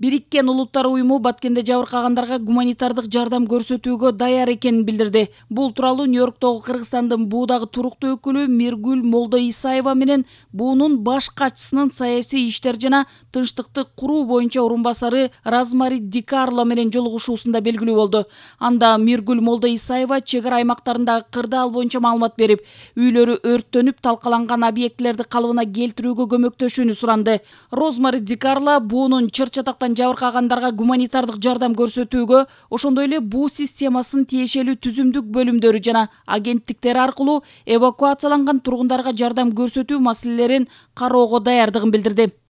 бириккен улуттар уюму баткенде жабыркагандарга гуманитардык жардам көрсөтүүгө даяр экенин билдирди бул тууралуу нью йорктогу кыргызстандын буудагы туруктуу өкүлү миргүл молдо исаева менен буунун баш катчысынын саясий иштер жана тынчтыкты куруу боюнча орун басары розмари дикарло менен жолугушуусунда белгилүү болду анда миргүл молдо исаева чек ара аймактарындагы кырдаал боюнча маалымат берип үйлөрү өрттөнүп талкаланган объектилерди калыбына келтирүүгө көмөктөшүүнү суранды розмари дикарло буунун чыр жақтан жабыркагандарга гуманитардык жардам көрсөтүүгө ошондой эле буу системасын тиешелүү түзүмдүк бөлүмдөрү жана агенттиктер аркылуу эвакуацияланган тургундарга жардам көрсөтүү маселелерин кароого даярдыгын билдирди